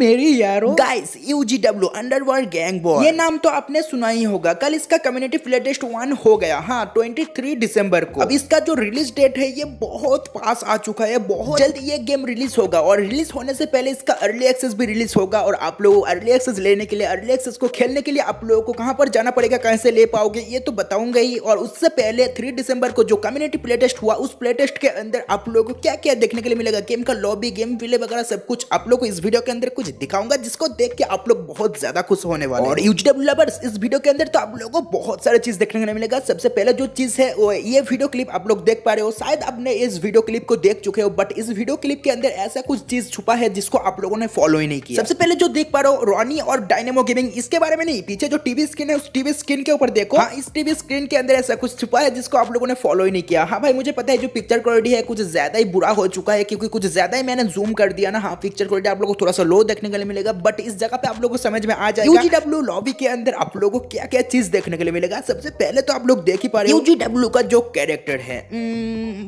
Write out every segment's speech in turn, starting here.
मेरी यारो guys U G W underworld gang boy ये नाम तो आपने सुना ही होगा कल इसका कम्युनिटी लेटेस्ट वन हो गया हाँ 23 दिसंबर को अब इसका जो रिलीज डेट है ये बहुत पास आ चुका है बहुत जल्द ये गेम रिलीज होगा और रिलीज होने से पहले इसका अर्ली एक्सेस भी रिलीज होगा और आप लोग अर्ली एक्सेस लेने के लिए अर्ली एक्सेस को खेलने के लिए आप लोगों को कहाँ पर जाना पड़ेगा कैसे ले पाओगे ये तो बताऊंगा ही और उससे पहले थ्री दिसंबर को जो कम्युनिटी प्लेटेस्ट हुआ उस प्ले टेस्ट के अंदर आप लोगों को क्या क्या देखने के लिए मिलेगा गेम का लॉबी गेम वगैरह सब कुछ आप लोग को इस वीडियो के अंदर कुछ मुझे दिखाऊंगा जिसको देख के आप लोग बहुत ज्यादा खुश होने वाले और यूजडब्ल्यू लवर्स इस वीडियो के अंदर तो आप लोगों को बहुत सारे चीज देखने को मिलेगा सबसे पहले जो चीज है वो ये वीडियो क्लिप आप लोग देख पा रहे हो शायद आपने इस वीडियो क्लिप को देख चुके हो बट इस वीडियो क्लिप के अंदर ऐसा कुछ चीज छुपा है जिसको आप लोगों ने फॉलो ही नहीं किया सबसे पहले जो देख पा रहे हो रॉनी और डायनेमो गेमिंग इसके बारे में नहीं पीछे जो टीवी स्क्रीन है उस टीवी स्क्रीन के ऊपर देखो हाँ, इस टीवी स्क्रीन के अंदर ऐसा कुछ छुपा है जिसको आप लोगों ने फॉलो ही नहीं किया हाँ भाई मुझे पता है जो पिक्चर क्वालिटी है कुछ ज्यादा ही बुरा हो चुका है क्योंकि कुछ ज्यादा ही मैंने जूम कर दिया ना हाँ पिक्चर क्वालिटी आप लोग को थोड़ा सा लो देख देखने के लिए मिलेगा बट इस जगह पे आप लोगों को समझ में आ जाएगा यूजीडब्ल्यू लॉबी के अंदर आप लोगों को क्या क्या चीज देखने के लिए मिलेगा सबसे पहले तो आप लोग देख ही पा रहे यूजीडब्ल्यू का जो कैरेक्टर है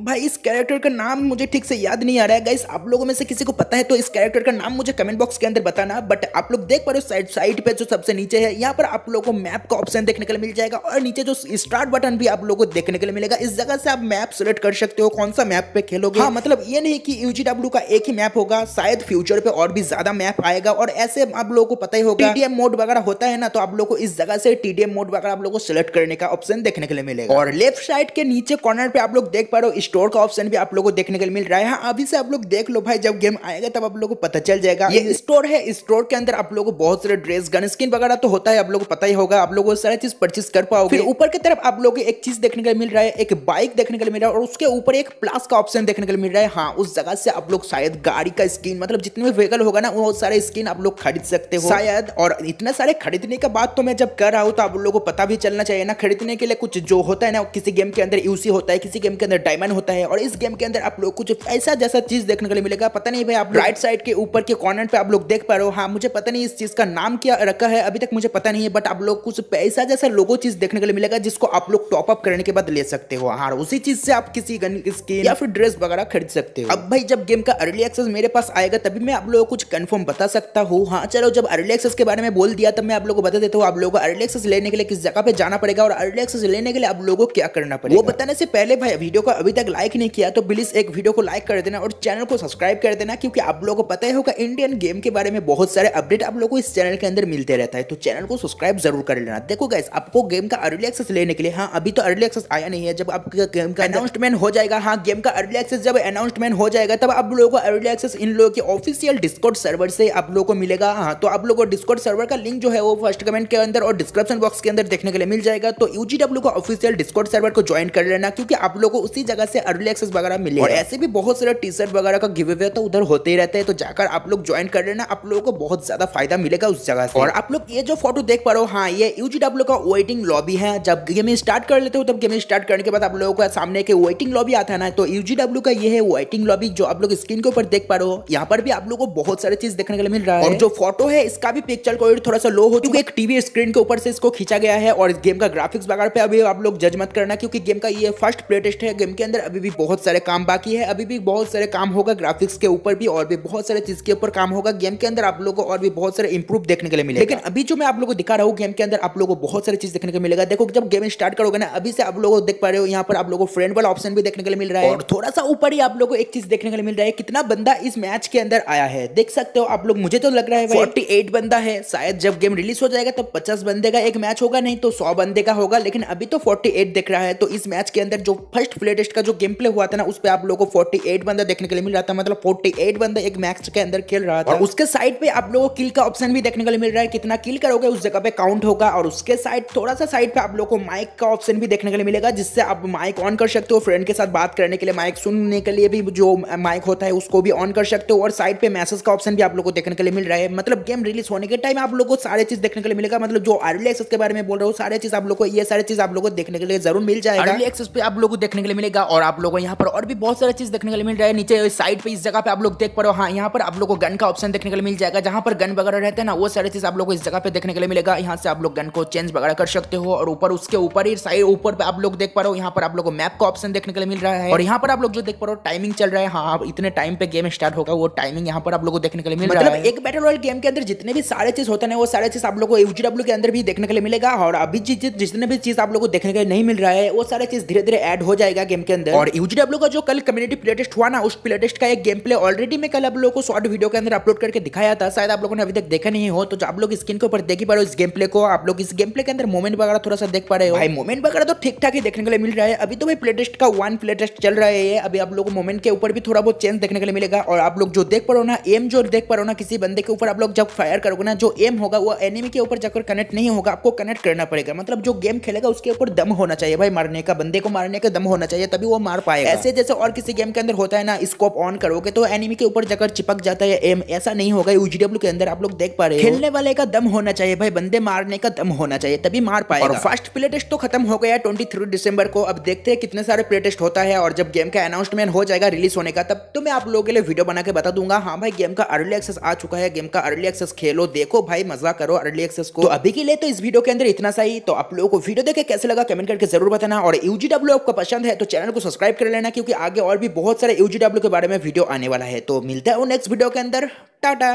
भाई इस कैरेक्टर का नाम मुझे ठीक से याद नहीं आ रहा है गाइस आप लोगों में से किसी को पता है तो इस कैरेक्टर का नाम मुझे कमेंट बॉक्स के अंदर बताना बट आप लोग देख पा रहे हो साइड साइड पे जो सबसे नीचे है यहाँ पर आप लोगों को मैप का ऑप्शन देखने के लिए मिल जाएगा और नीचे जो स्टार्ट बटन भी आप लोगों को देखने के लिए मिलेगा इस जगह से आप मैप सेलेक्ट कर सकते हो कौन सा मैप पे खेलोगे हाँ मतलब ये नहीं कि यूजीडब्ल्यू का एक ही मैप होगा शायद फ्यूचर पे और भी ज्यादा मैप आएगा और ऐसे आप लोगों को पता ही होगा टीडीएम मोड वगैरह होता है ना तो आप लोग को इस जगह से टीडीएम मोड वगैरह आप लोग को सिलेक्ट करने का ऑप्शन देखने के लिए मिलेगा और लेफ्ट साइड के नीचे कॉर्नर पे आप लोग देख पा रहे हो स्टोर का ऑप्शन भी आप लोग को देखने के लिए मिल रहा है हाँ, अभी से आप लोग देख लो भाई जब गेम आएगा तब आप लोग को पता चल जाएगा ये स्टोर है स्टोर के अंदर आप लोग को बहुत सारे ड्रेस गन स्किन वगैरह तो होता है आप लोग को पता ही होगा आप लोग को सारा चीज परचेस कर पाओगे ऊपर की तरफ आप लोग एक चीज देखने के लिए मिल रहा है एक बाइक देखने के लिए मिल रहा है और उसके ऊपर एक प्लस का ऑप्शन देखने के लिए मिल रहा है हाँ उस जगह से आप लोग शायद गाड़ी का स्किन मतलब जितने भी व्हीकल होगा ना वो सारे स्किन आप लोग खरीद सकते हो शायद और इतने सारे खरीदने के बाद तो मैं जब कर रहा हूँ तो आप लोगों को पता भी चलना चाहिए ना खरीदने के लिए कुछ जो होता है ना किसी गेम के अंदर यूसी होता है किसी गेम के अंदर डायमंड होता है और इस गेम के अंदर आप लोग कुछ ऐसा जैसा चीज देखने के लिए मिलेगा पता नहीं भाई आप राइट साइड के ऊपर के कॉर्नर पे आप लोग देख पा रहे हो हाँ मुझे पता नहीं इस चीज का नाम क्या रखा है अभी तक मुझे पता नहीं है बट आप लोग कुछ पैसा जैसा लोगो चीज देखने के लिए मिलेगा जिसको आप लोग टॉपअप करने के बाद ले सकते हो हाँ उसी चीज से आप किसी गन स्किन या फिर ड्रेस वगैरह खरीद सकते हो अब भाई जब गेम का अर्ली एक्सेस मेरे पास आएगा तभी मैं आप लोगों को कुछ कंफर्म बता सकता हूँ हाँ चलो जब अर्ली एक्सेस के बारे में बोल दिया तब मैं आप लोगों को बता देता हूँ आप लोगों को अर्ली एक्सेस लेने के लिए किस जगह पे जाना पड़ेगा और अर्ली एक्सेस लेने के लिए आप लोगों को क्या करना पड़ेगा वो बताने से पहले भाई वीडियो को अभी तक लाइक नहीं किया तो प्लीज एक वीडियो को लाइक कर देना और चैनल को सब्सक्राइब कर देना क्योंकि आप लोगों को पता ही होगा इंडियन गेम के बारे में बहुत सारे अपडेट आप लोगों को इस चैनल के अंदर मिलते रहता है तो चैनल को सब्सक्राइब जरूर कर लेना देखो गैस आपको गेम का अर्ली एक्सेस लेने के लिए हाँ अभी तो अर्ली एक्सेस आया नहीं है जब आपका गेम का अनाउंसमेंट हो जाएगा हाँ गेम का अर्ली एक्सेस जब अनाउंसमेंट हो जाएगा तब आप लोगों को अर्ली एक्सेस इन लोगों के ऑफिशियल डिस्कॉर्ड सर्वर से से आप लोगों को मिलेगा हाँ तो आप लोगों को डिस्कॉर्ड सर्वर का लिंक जो है वो फर्स्ट कमेंट के अंदर और डिस्क्रिप्शन बॉक्स के अंदर देखने के लिए मिल जाएगा तो यूजी का ऑफिशियल डिस्कॉर्ड सर्वर को ज्वाइन कर लेना क्योंकि आप लोगों को उसी जगह से अर्ली एक्सेस वगैरह मिले और ऐसे भी बहुत सारे टी शर्ट वगैरह का गिवे तो उधर होते ही रहते हैं तो जाकर आप लोग ज्वाइन कर लेना आप लोगों को बहुत ज्यादा फायदा मिलेगा उस जगह से और आप लोग ये जो फोटो देख पा रहे हो हाँ ये यूजी का वेटिंग लॉबी है जब गेमिंग स्टार्ट कर लेते हो तब गेमिंग स्टार्ट करने के बाद आप लोगों का सामने के वेटिंग लॉबी आता है ना तो यूजी का ये है वेटिंग लॉबी जो आप लोग स्क्रीन के ऊपर देख पा रहे हो यहाँ पर भी आप लोग को बहुत सारी चीज देखने देखने के लिए मिल रहा है और जो फोटो है इसका भी पिक्चर क्वालिटी थोड़ा सा लो हो चुका एक टीवी स्क्रीन के ऊपर से इसको खींचा गया है और इस गेम का ग्राफिक्स वगैरह पे अभी आप लोग जज मत करना क्योंकि गेम का ये फर्स्ट प्ले टेस्ट है गेम के अंदर अभी भी बहुत सारे काम बाकी है अभी भी बहुत सारे काम होगा ग्राफिक्स के ऊपर भी और भी बहुत सारे चीज के ऊपर काम होगा गेम के अंदर आप लोग को और भी बहुत सारे इंप्रूव देखने के लिए मिलेगा लेकिन अभी जो मैं आप लोग को दिखा रहा हूँ गेम के अंदर आप लोग को बहुत सारी चीज देखने को मिलेगा देखो जब गेम स्टार्ट करोगे ना अभी से आप लोग देख पा रहे हो यहाँ पर आप लोगों को फ्रेंड वाला ऑप्शन भी देखने के लिए मिल रहा है और थोड़ा सा ऊपर ही आप लोग को एक चीज देखने के लिए मिल रहा है कितना बंदा इस मैच के अंदर आया है देख सकते हो आप आप लोग मुझे तो लग रहा है फोर्टी एट बंदा है शायद जब गेम रिलीज हो जाएगा तो पचास बंदे का एक मैच होगा नहीं तो सौ बंदे का होगा लेकिन अभी तो फोर्टी एट दिख रहा है तो इस मैच के अंदर जो फर्स्ट प्ले टेस्ट का जो गेम प्ले हुआ था ना उस पर आप लोगों को फोर्टी एट बंदा देखने के लिए मिल रहा था मतलब फोर्टी एट बंदा एक मैच के अंदर खेल रहा था और उसके साइड पे आप लोगों को किल का ऑप्शन भी देखने के लिए मिल रहा है कितना किल करोगे उस जगह पे काउंट होगा और उसके साइड थोड़ा सा साइड पे आप लोग को माइक का ऑप्शन भी देखने के लिए मिलेगा जिससे आप माइक ऑन कर सकते हो फ्रेंड के साथ बात करने के लिए माइक सुनने के लिए भी जो माइक होता है उसको भी ऑन कर सकते हो और साइड पे मैसेज का ऑप्शन भी आप लोग को देखने के लिए मिल रहा है मतलब गेम रिलीज होने के टाइम आप लोग को सारे चीज देखने के लिए मिलेगा मतलब जो अर्ली एक्सेस के बारे में बोल रहा हूँ सारे चीज आप लोग को ये सारे चीज आप लोग को देखने के लिए जरूर मिल जाएगा अर्ली एक्सेस पे आप लोग को देखने के लिए मिलेगा और आप लोगों को यहाँ पर और भी बहुत सारी चीज देखने के लिए मिल रहा है नीचे साइड पर इस जगह पे आप लोग देख पा रहे हो हाँ यहाँ पर आप लोग को गन का ऑप्शन देखने के लिए मिल जाएगा जहाँ पर गन वगैरह रहते हैं ना वो सारी चीज आप लोग को इस जगह पे देखने के लिए मिलेगा यहाँ से आप लोग गन को चेंज वगैरह कर सकते हो और ऊपर उसके ऊपर ही साइड ऊपर आप लोग देख पा रहे हो यहाँ पर आप लोग को मैप का ऑप्शन देखने के लिए मिल रहा है और यहाँ पर आप लोग जो देख पा रहे हो टाइमिंग चल रहा है हाँ इतने टाइम पे गेम स्टार्ट होगा वो टाइमिंग यहाँ पर आप लोग को देखने के लिए मिल रहा है मतलब एक बैटल रॉयल गेम के अंदर जितने भी सारे चीज होते हैं वो सारे चीज आप लोग को यूजीडब्ल्यू के अंदर भी देखने के लिए मिलेगा और अभी जितने भी चीज आप लोग को देखने के लिए नहीं मिल रहा है वो सारे चीज धीरे धीरे एड हो जाएगा गेम के अंदर और यूजीडब्ल्यू का जो कल कम्युनिटी प्ले हुआ ना उस प्ले का एक गेम प्ले ऑलरेडी मैं कल आप लोग को शॉर्ट वीडियो के अंदर अपलोड करके दिखाया था शायद आप लोगों ने अभी तक देखा नहीं हो तो आप लोग स्क्रीन के ऊपर देख पा रहे हो इस गेम प्ले को आप लोग इस गेम प्ले के अंदर मोमेंट वगैरह थोड़ा सा देख पा रहे हो भाई मोमेंट वगैरह तो ठीक ठाक ही देखने के लिए मिल रहा है अभी तो भाई प्ले का वन प्लेटेस्ट चल रहा है अभी आप लोग मोमेंट के ऊपर भी थोड़ा बहुत चेंज देखने के लिए मिलेगा और आप लोग जो देख पा रहे हो ना एम जो देख पा रहे हो ना ना किसी बंदे के ऊपर आप लोग जब फायर करोगे ना जो एम होगा वो एनिमी के ऊपर जाकर कनेक्ट नहीं होगा आपको कनेक्ट करना पड़ेगा मतलब जो गेम खेलेगा उसके ऊपर दम होना चाहिए भाई मारने का बंदे को मारने का दम होना चाहिए तभी वो मार पाएगा ऐसे जैसे और किसी गेम के अंदर होता है ना स्कोप ऑन करोगे तो एनिमी के ऊपर जाकर चिपक जाता है एम ऐसा नहीं होगा यूजीडब्ल्यू के अंदर आप लोग देख पा रहे खेलने वाले का दम होना चाहिए भाई बंदे मारने का दम होना चाहिए तभी मार पाएगा फर्स्ट प्ले टेस्ट तो खत्म हो गया ट्वेंटी थ्री दिसंबर को अब देखते हैं कितने सारे प्ले टेस्ट होता है और जब गेम का अनाउंसमेंट हो जाएगा रिलीज होने का तब तो मैं आप लोगों के लिए वीडियो बना के बता दूंगा हाँ भाई गेम का अर्ली एक्सेस एक्सेस आ चुका है गेम का अर्ली एक्सेस खेलो देखो भाई मजा करो अर्ली एक्सेस को तो अभी के लिए तो इस वीडियो के अंदर इतना सा तो आप लोगों को वीडियो देखे कैसे लगा कमेंट करके जरूर बताना और यूजीडब्ल्यू आपको पसंद है तो चैनल को सब्सक्राइब कर लेना क्योंकि आगे और भी बहुत सारे यूजीडब्ल्यू के बारे में वीडियो आने वाला है तो मिलता है वो नेक्स्ट वीडियो के अंदर टाटा